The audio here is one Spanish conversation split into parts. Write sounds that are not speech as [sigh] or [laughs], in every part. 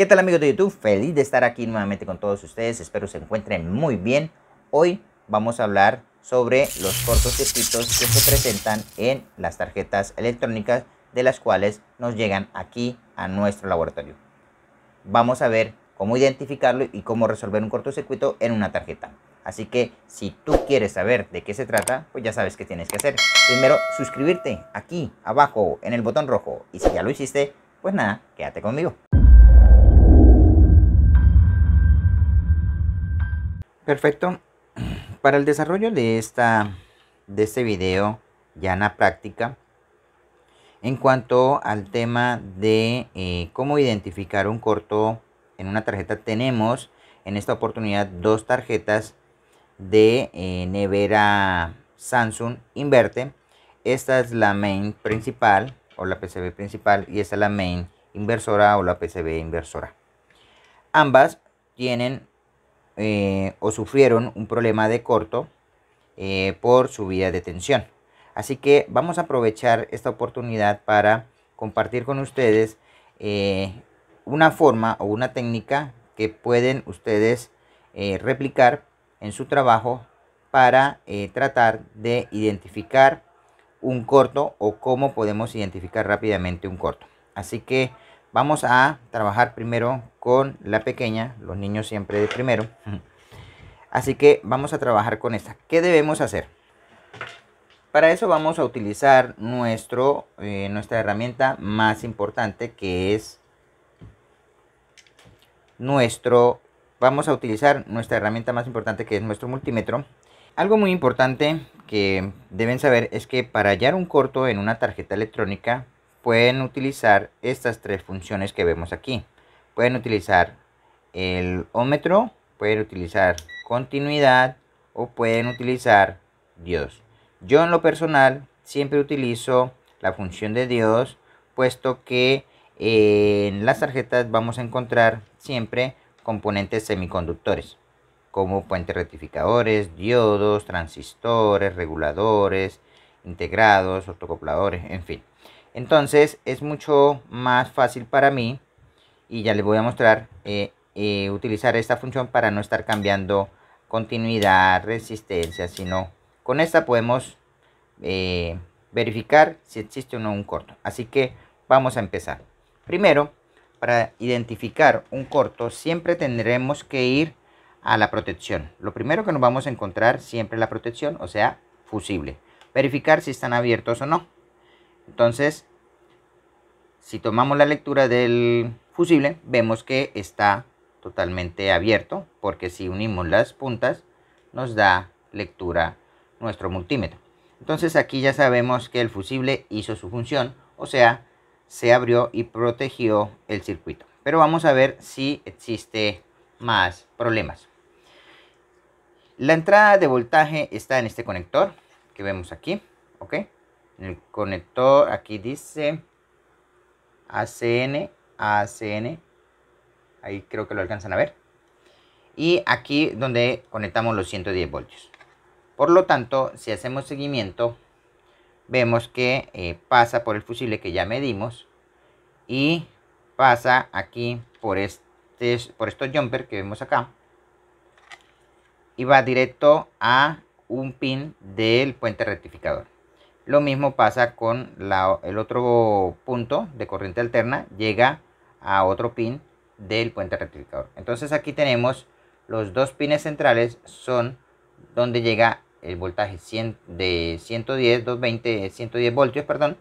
¿Qué tal amigos de YouTube? Feliz de estar aquí nuevamente con todos ustedes. Espero se encuentren muy bien. Hoy vamos a hablar sobre los cortocircuitos que se presentan en las tarjetas electrónicas de las cuales nos llegan aquí a nuestro laboratorio. Vamos a ver cómo identificarlo y cómo resolver un cortocircuito en una tarjeta. Así que si tú quieres saber de qué se trata, pues ya sabes qué tienes que hacer. Primero, suscribirte aquí abajo en el botón rojo y si ya lo hiciste, pues nada, quédate conmigo. Perfecto. Para el desarrollo de, esta, de este video, ya en la práctica, en cuanto al tema de eh, cómo identificar un corto en una tarjeta, tenemos en esta oportunidad dos tarjetas de eh, nevera Samsung Inverte. Esta es la main principal o la PCB principal y esta es la main inversora o la PCB inversora. Ambas tienen eh, o sufrieron un problema de corto eh, por subida de tensión. Así que vamos a aprovechar esta oportunidad para compartir con ustedes eh, una forma o una técnica que pueden ustedes replicar en su trabajo para tratar de identificar un corto o cómo podemos identificar rápidamente un corto. Así que Vamos a trabajar primero con la pequeña, los niños siempre de primero. [laughs] Así que vamos a trabajar con esta. ¿Qué debemos hacer? Para eso vamos a utilizar nuestro, eh, nuestra herramienta más importante que es nuestro, vamos a utilizar nuestra herramienta más importante que es nuestro multímetro. Algo muy importante que deben saber es que para hallar un corto en una tarjeta electrónica pueden utilizar estas tres funciones que vemos aquí. Pueden utilizar el ómetro, pueden utilizar continuidad o pueden utilizar Dios. Yo en lo personal siempre utilizo la función de Dios, puesto que eh, en las tarjetas vamos a encontrar siempre componentes semiconductores, como puentes rectificadores, diodos, transistores, reguladores, integrados, autocopladores, en fin. Entonces es mucho más fácil para mí, y ya les voy a mostrar, eh, eh, utilizar esta función para no estar cambiando continuidad, resistencia, sino con esta podemos eh, verificar si existe o no un corto. Así que vamos a empezar. Primero, para identificar un corto siempre tendremos que ir a la protección. Lo primero que nos vamos a encontrar siempre es la protección, o sea, fusible. Verificar si están abiertos o no. Entonces, si tomamos la lectura del fusible, vemos que está totalmente abierto, porque si unimos las puntas, nos da lectura nuestro multímetro. Entonces aquí ya sabemos que el fusible hizo su función, o sea, se abrió y protegió el circuito. Pero vamos a ver si existe más problemas. La entrada de voltaje está en este conector que vemos aquí, ¿ok? el conector aquí dice ACN ACN ahí creo que lo alcanzan a ver y aquí donde conectamos los 110 voltios por lo tanto si hacemos seguimiento vemos que eh, pasa por el fusible que ya medimos y pasa aquí este, por estos jumper que vemos acá y va directo a un pin del puente rectificador lo mismo pasa con el otro punto de corriente alterna, llega a otro pin del puente rectificador. Entonces aquí tenemos los dos pines centrales son donde llega el voltaje de 110, 220, 110 voltios, perdón.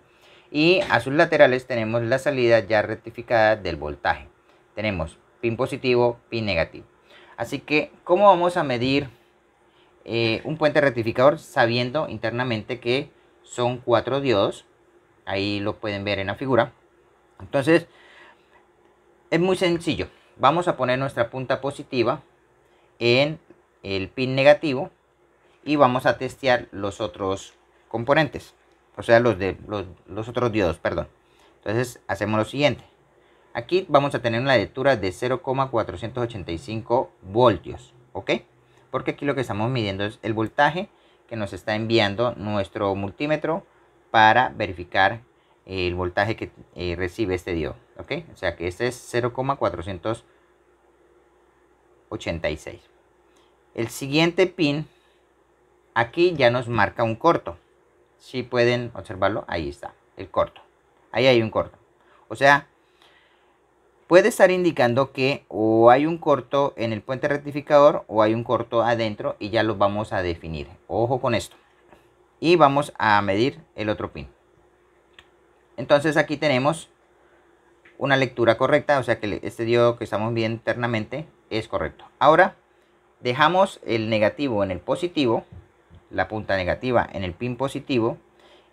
Y a sus laterales tenemos la salida ya rectificada del voltaje. Tenemos pin positivo, pin negativo. Así que, ¿cómo vamos a medir eh, un puente rectificador sabiendo internamente que son cuatro diodos. Ahí lo pueden ver en la figura. Entonces, es muy sencillo. Vamos a poner nuestra punta positiva en el pin negativo y vamos a testear los otros componentes. O sea, los, de, los, otros diodos, perdón. Entonces, hacemos lo siguiente. Aquí vamos a tener una lectura de 0,485 voltios, ¿ok? Porque aquí lo que estamos midiendo es el voltaje que nos está enviando nuestro multímetro para verificar el voltaje que eh, recibe este diodo. ¿ok? O sea que este es 0,486. El siguiente pin, aquí ya nos marca un corto. Si pueden observarlo, ahí está, el corto. Ahí hay un corto. O sea, puede estar indicando que o hay un corto en el puente rectificador o hay un corto adentro y ya lo vamos a definir. Ojo con esto. Y vamos a medir el otro pin. Entonces aquí tenemos una lectura correcta, o sea que este diodo que estamos viendo internamente es correcto. Ahora dejamos el negativo en el positivo, la punta negativa en el pin positivo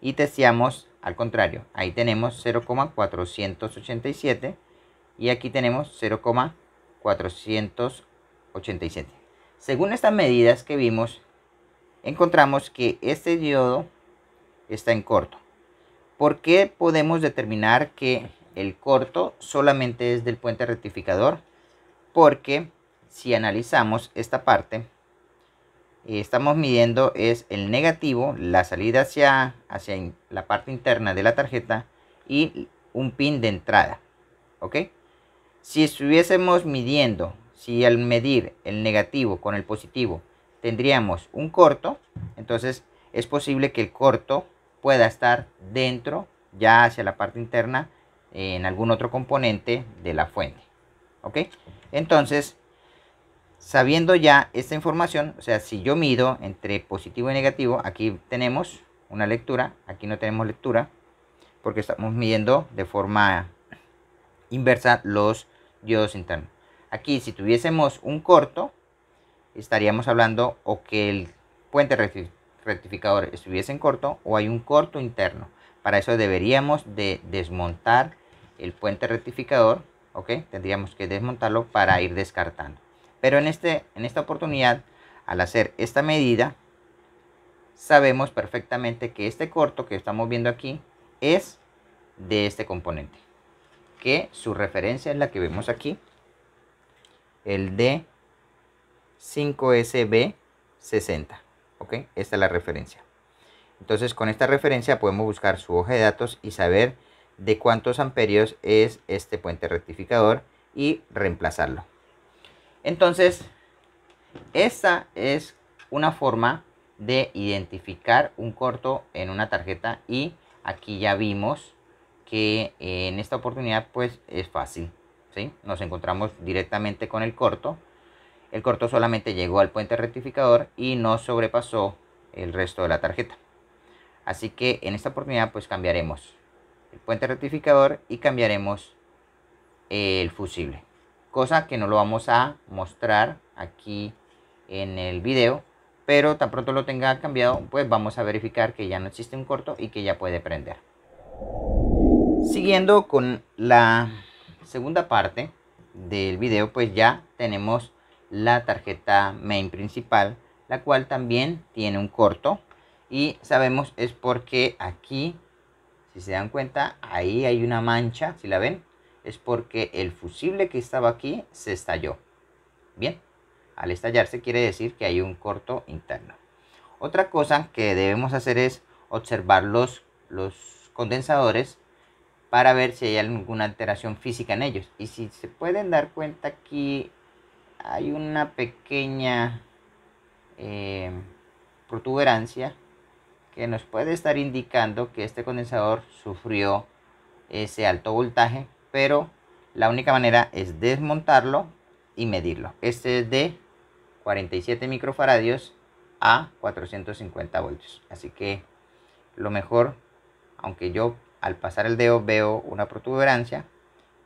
y testeamos al contrario. Ahí tenemos 0,487 y aquí tenemos 0,487. Según estas medidas que vimos, encontramos que este diodo está en corto. ¿Por qué podemos determinar que el corto solamente es del puente rectificador? Porque si analizamos esta parte, eh, estamos midiendo es el negativo, la salida hacia, hacia la parte interna de la tarjeta y un pin de entrada. ¿Ok? Si estuviésemos midiendo, si al medir el negativo con el positivo tendríamos un corto, entonces es posible que el corto pueda estar dentro, ya hacia la parte interna, en algún otro componente de la fuente. ¿Ok? Entonces, sabiendo ya esta información, o sea, si yo mido entre positivo y negativo, aquí tenemos una lectura, aquí no tenemos lectura, porque estamos midiendo de forma inversa los yodos Aquí si tuviésemos un corto, estaríamos hablando o que el puente rectificador estuviese en corto o hay un corto interno. Para eso deberíamos de desmontar el puente rectificador, ¿ok? Tendríamos que desmontarlo para ir descartando. Pero en, este, en esta oportunidad, al hacer esta medida, sabemos perfectamente que este corto que estamos viendo aquí es de este componente que su referencia es la que vemos aquí, el D5SB60. ¿Ok? Esta es la referencia. Entonces con esta referencia podemos buscar su hoja de datos y saber de cuántos amperios es este puente rectificador y reemplazarlo. Entonces, esta es una forma de identificar un corto en una tarjeta y aquí ya vimos que eh, en esta oportunidad pues es fácil. ¿sí? Nos encontramos directamente con el corto. El corto solamente llegó al puente rectificador y no sobrepasó el resto de la tarjeta. Así que en esta oportunidad pues cambiaremos el puente rectificador y cambiaremos el fusible. Cosa que no lo vamos a mostrar aquí en el video. Pero tan pronto lo tenga cambiado pues vamos a verificar que ya no existe un corto y que ya puede prender. Siguiendo con la segunda parte del video, pues ya tenemos la tarjeta main principal, la cual también tiene un corto. Y sabemos es porque aquí, si se dan cuenta, ahí hay una mancha, si la ven, es porque el fusible que estaba aquí se estalló. Bien, al estallarse quiere decir que hay un corto interno. Otra cosa que debemos hacer es observar los, los condensadores para ver si hay alguna alteración física en ellos. Y si se pueden dar cuenta aquí hay una pequeña eh, protuberancia que nos puede estar indicando que este condensador sufrió ese alto voltaje, pero la única manera es desmontarlo y medirlo. Este es de 47 microfaradios a 450 voltios. Así que lo mejor, aunque yo al pasar el dedo veo una protuberancia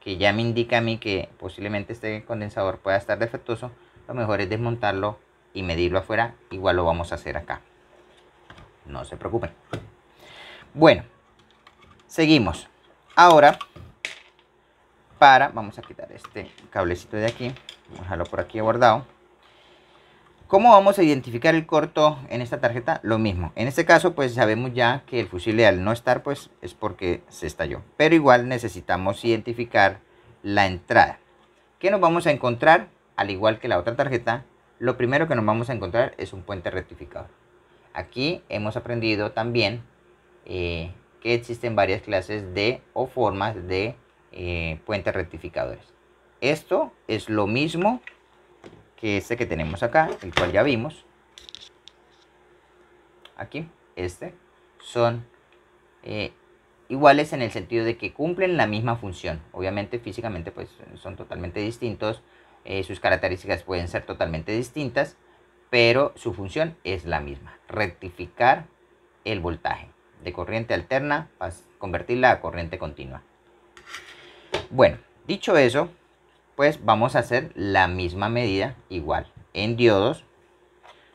que ya me indica a mí que posiblemente este condensador pueda estar defectuoso, lo mejor es desmontarlo y medirlo afuera, igual lo vamos a hacer acá. No se preocupen. Bueno, seguimos. Ahora, para, vamos a quitar este cablecito de aquí, vamos a dejarlo por aquí guardado. ¿Cómo vamos a identificar el corto en esta tarjeta? Lo mismo. En este caso, pues sabemos ya que el fusible al no estar, pues es porque se estalló. Pero igual necesitamos identificar la entrada. ¿Qué nos vamos a encontrar? Al igual que la otra tarjeta, lo primero que nos vamos a encontrar es un puente rectificador. Aquí hemos aprendido también eh, que existen varias clases de o formas de eh, puentes rectificadores. Esto es lo mismo que este que tenemos acá, el cual ya vimos, aquí, este, son eh, iguales en el sentido de que cumplen la misma función. Obviamente físicamente pues son totalmente distintos, eh, sus características pueden ser totalmente distintas, pero su función es la misma, rectificar el voltaje de corriente alterna, convertirla a corriente continua. Bueno, dicho eso, pues vamos a hacer la misma medida igual en diodos.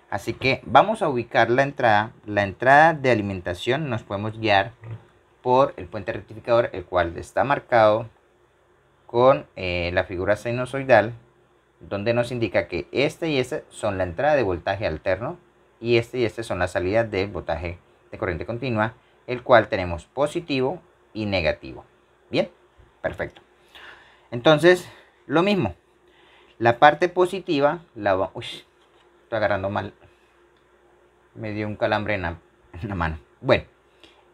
Así que vamos a ubicar la entrada. La entrada de alimentación nos podemos guiar por el puente rectificador, el cual está marcado con eh, la figura sinusoidal, donde nos indica que este y este son la entrada de voltaje alterno y este y este son las salidas de voltaje de corriente continua, el cual tenemos positivo y negativo. Bien, perfecto. Entonces, lo mismo, la parte positiva la va... Uy, estoy agarrando mal. Me dio un calambre en la, mano. Bueno,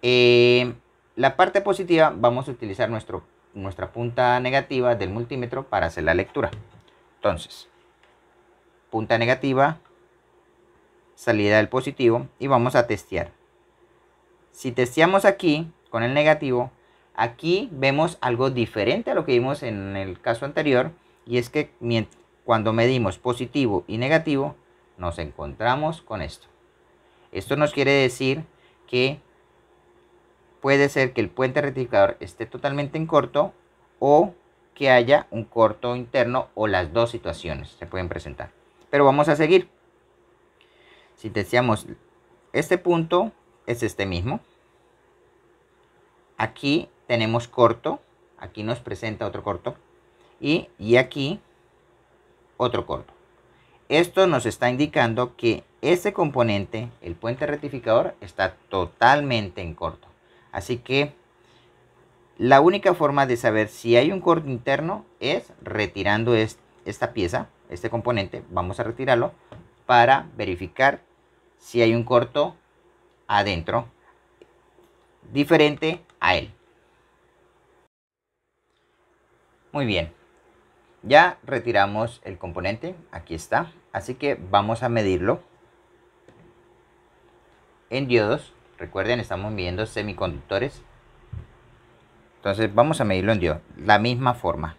eh, la parte positiva vamos a utilizar nuestro, nuestra punta negativa del multímetro para hacer la lectura. Entonces, punta negativa, salida del positivo y vamos a testear. Si testeamos aquí con el negativo, Aquí vemos algo diferente a lo que vimos en el caso anterior y es que cuando medimos positivo y negativo nos encontramos con esto. Esto nos quiere decir que puede ser que el puente rectificador esté totalmente en corto o que haya un corto interno o las dos situaciones se pueden presentar. Pero vamos a seguir. Si decíamos este punto es este mismo. Aquí tenemos corto, aquí nos presenta otro corto, y, aquí otro corto. Esto nos está indicando que ese componente, el puente rectificador, está totalmente en corto. Así que la única forma de saber si hay un corto interno es retirando esta pieza, este componente, vamos a retirarlo para verificar si hay un corto adentro diferente a él. Muy bien. Ya retiramos el componente. Aquí está. Así que vamos a medirlo. En diodos. Recuerden, estamos midiendo semiconductores. Entonces vamos a medirlo en diodos. La misma forma.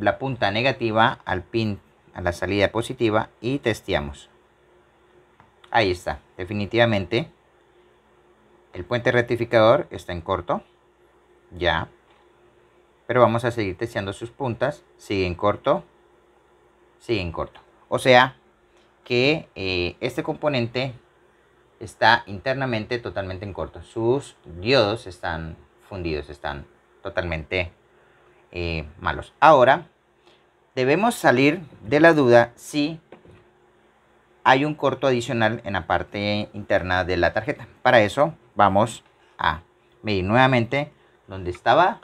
la punta negativa al pin, a la salida positiva y testeamos. Ahí está. Definitivamente el puente rectificador está en corto. Ya pero vamos a seguir testeando sus puntas, siguen en corto, siguen corto. O sea que eh, este componente está internamente totalmente en corto, sus diodos están fundidos, están totalmente eh, malos. Ahora, debemos salir de la duda si hay un corto adicional en la parte interna de la tarjeta. Para eso vamos a medir nuevamente donde estaba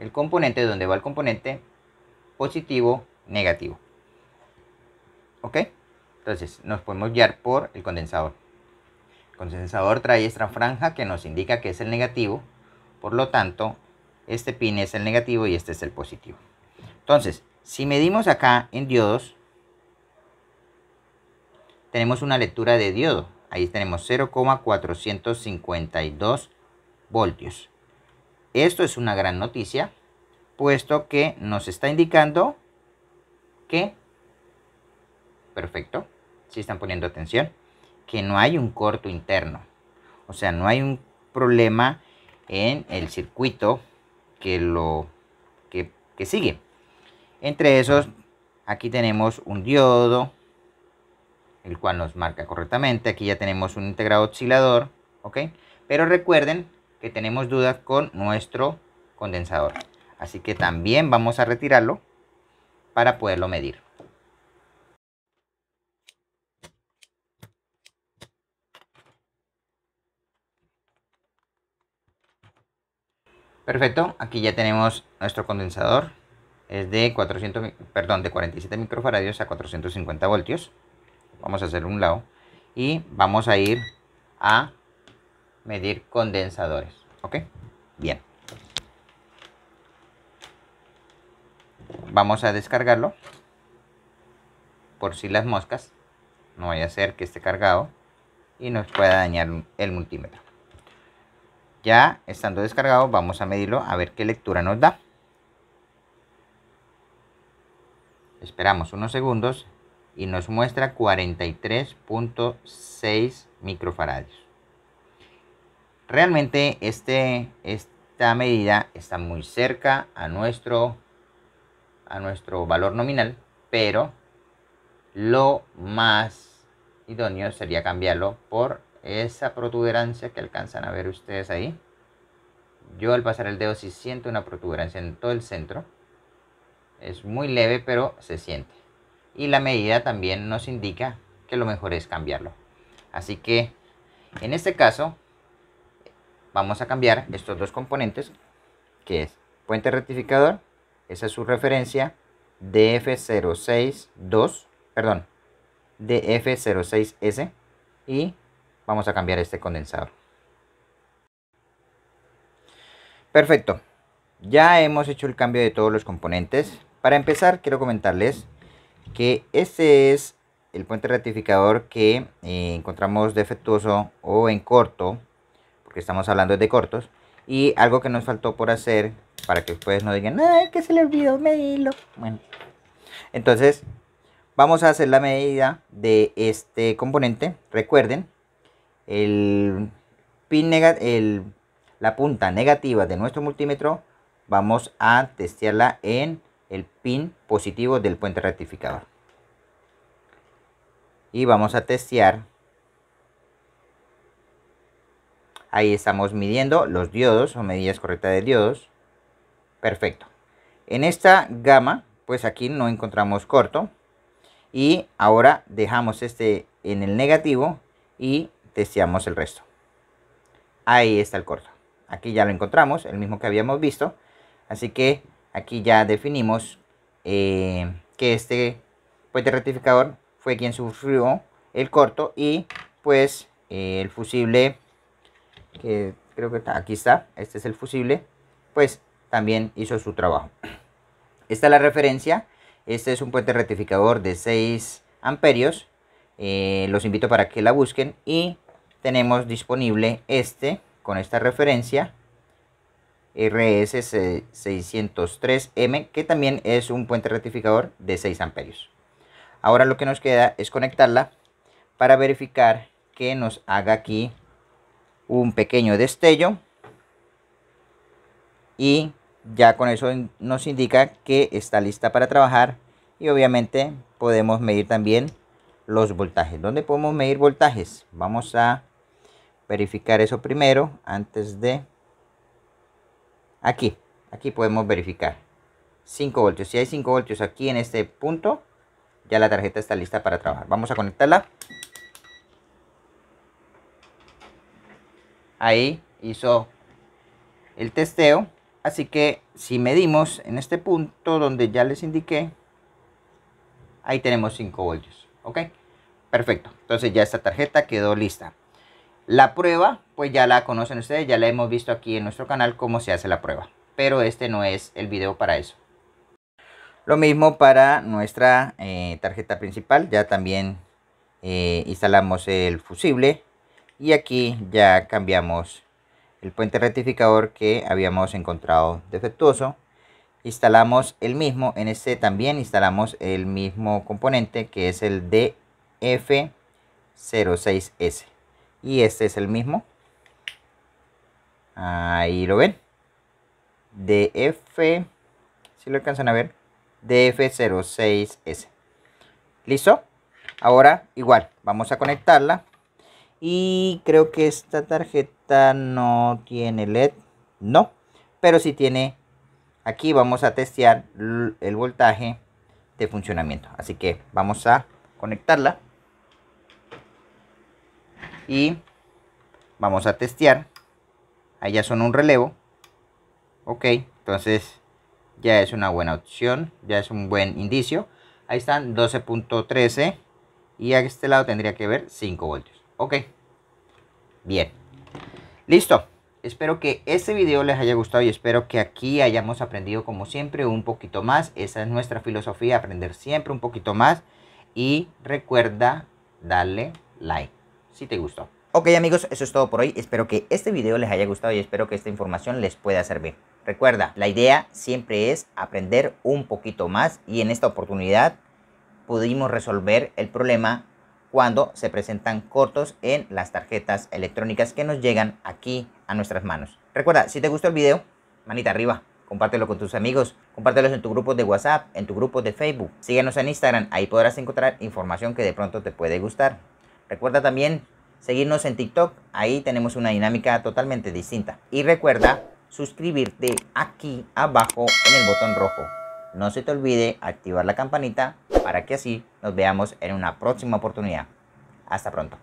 el componente, donde va el componente positivo, negativo. ¿Ok? Entonces nos podemos guiar por el condensador. El condensador trae esta franja que nos indica que es el negativo. Por lo tanto, este pin es el negativo y este es el positivo. Entonces, si medimos acá en diodos, tenemos una lectura de diodo. Ahí tenemos 0,452 voltios. Esto es una gran noticia, puesto que nos está indicando que, perfecto, si están poniendo atención, que no hay un corto interno. O sea, no hay un problema en el circuito que lo que, que sigue. Entre esos, aquí tenemos un diodo, el cual nos marca correctamente. Aquí ya tenemos un integrado oscilador, ¿ok? Pero recuerden que tenemos dudas con nuestro condensador. Así que también vamos a retirarlo para poderlo medir. Perfecto, aquí ya tenemos nuestro condensador. Es de perdón, de 47 microfaradios a 450 voltios. Vamos a hacer un lado y vamos a ir a medir condensadores. ¿Ok? Bien. Vamos a descargarlo. Por si las moscas. No vaya a ser que esté cargado. Y nos pueda dañar el multímetro. Ya estando descargado vamos a medirlo a ver qué lectura nos da. Esperamos unos segundos y nos muestra 43.6 microfaradios. Realmente este, esta medida está muy cerca a nuestro, a nuestro valor nominal, pero lo más idóneo sería cambiarlo por esa protuberancia que alcanzan a ver ustedes ahí. Yo al pasar el dedo sí siento una protuberancia en todo el centro. Es muy leve, pero se siente. Y la medida también nos indica que lo mejor es cambiarlo. Así que en este caso vamos a cambiar estos dos componentes, que es puente rectificador, esa es su referencia, DF062, perdón, DF06S, y vamos a cambiar este condensador. Perfecto, ya hemos hecho el cambio de todos los componentes. Para empezar, quiero comentarles que este es el puente rectificador que eh, encontramos defectuoso o en corto porque estamos hablando de cortos. Y algo que nos faltó por hacer, para que ustedes no digan, ay, que se le olvidó medirlo. Bueno, entonces vamos a hacer la medida de este componente. Recuerden, el pin el, la punta negativa de nuestro multímetro vamos a testearla en el pin positivo del puente rectificador. Y vamos a testear Ahí estamos midiendo los diodos o medidas correctas de diodos. Perfecto. En esta gama, pues aquí no encontramos corto. Y ahora dejamos este en el negativo y testeamos el resto. Ahí está el corto. Aquí ya lo encontramos, el mismo que habíamos visto. Así que aquí ya definimos eh, que este puente rectificador fue quien sufrió el corto y pues eh, el fusible que creo que aquí está, este es el fusible, pues también hizo su trabajo. Esta es la referencia, este es un puente rectificador de 6 amperios, eh, los invito para que la busquen y tenemos disponible este con esta referencia RS603M que también es un puente rectificador de 6 amperios. Ahora lo que nos queda es conectarla para verificar que nos haga aquí un pequeño destello y ya con eso nos indica que está lista para trabajar y obviamente podemos medir también los voltajes. ¿Dónde podemos medir voltajes? Vamos a verificar eso primero antes de... Aquí, aquí podemos verificar 5 voltios. Si hay 5 voltios aquí en este punto, ya la tarjeta está lista para trabajar. Vamos a conectarla. ahí hizo el testeo. Así que si medimos en este punto donde ya les indiqué, ahí tenemos 5 voltios. ¿Ok? Perfecto. Entonces ya esta tarjeta quedó lista. La prueba, pues ya la conocen ustedes, ya la hemos visto aquí en nuestro canal cómo se hace la prueba. Pero este no es el video para eso. Lo mismo para nuestra eh, tarjeta principal, ya también eh, instalamos el fusible y aquí ya cambiamos el puente rectificador que habíamos encontrado defectuoso instalamos el mismo en este también instalamos el mismo componente que es el DF06S y este es el mismo ahí lo ven DF si lo alcanzan a ver DF06S listo ahora igual vamos a conectarla y creo que esta tarjeta no tiene LED. No, pero sí tiene. Aquí vamos a testear el voltaje de funcionamiento. Así que vamos a conectarla. Y vamos a testear. Ahí ya son un relevo. Ok, entonces ya es una buena opción. Ya es un buen indicio. Ahí están 12.13. Y a este lado tendría que ver 5 voltios. Ok. Bien. Listo. Espero que este video les haya gustado y espero que aquí hayamos aprendido como siempre un poquito más. Esa es nuestra filosofía, aprender siempre un poquito más. Y recuerda darle like si te gustó. Ok amigos, eso es todo por hoy. Espero que este video les haya gustado y espero que esta información les pueda servir. Recuerda, la idea siempre es aprender un poquito más y en esta oportunidad pudimos resolver el problema cuando se presentan cortos en las tarjetas electrónicas que nos llegan aquí a nuestras manos. Recuerda, si te gustó el video, manita arriba, compártelo con tus amigos, compártelos en tu grupo de WhatsApp, en tu grupo de Facebook, síguenos en Instagram, ahí podrás encontrar información que de pronto te puede gustar. Recuerda también seguirnos en TikTok, ahí tenemos una dinámica totalmente distinta. Y recuerda suscribirte aquí abajo en el botón rojo. No se te olvide activar la campanita para que así nos veamos en una próxima oportunidad. Hasta pronto.